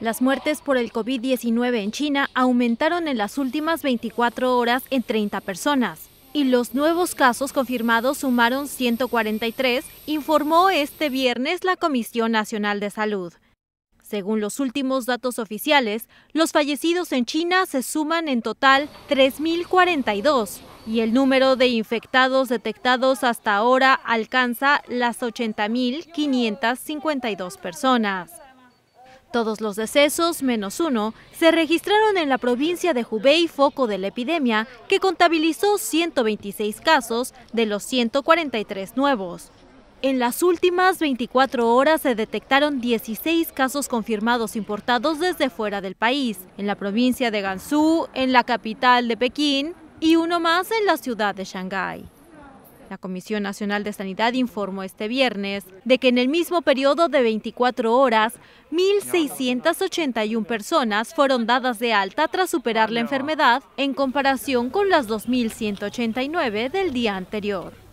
Las muertes por el COVID-19 en China aumentaron en las últimas 24 horas en 30 personas y los nuevos casos confirmados sumaron 143, informó este viernes la Comisión Nacional de Salud. Según los últimos datos oficiales, los fallecidos en China se suman en total 3.042 y el número de infectados detectados hasta ahora alcanza las 80.552 personas. Todos los decesos, menos uno, se registraron en la provincia de Hubei, foco de la epidemia, que contabilizó 126 casos de los 143 nuevos. En las últimas 24 horas se detectaron 16 casos confirmados importados desde fuera del país, en la provincia de Gansu, en la capital de Pekín y uno más en la ciudad de Shanghái. La Comisión Nacional de Sanidad informó este viernes de que en el mismo periodo de 24 horas, 1.681 personas fueron dadas de alta tras superar la enfermedad en comparación con las 2.189 del día anterior.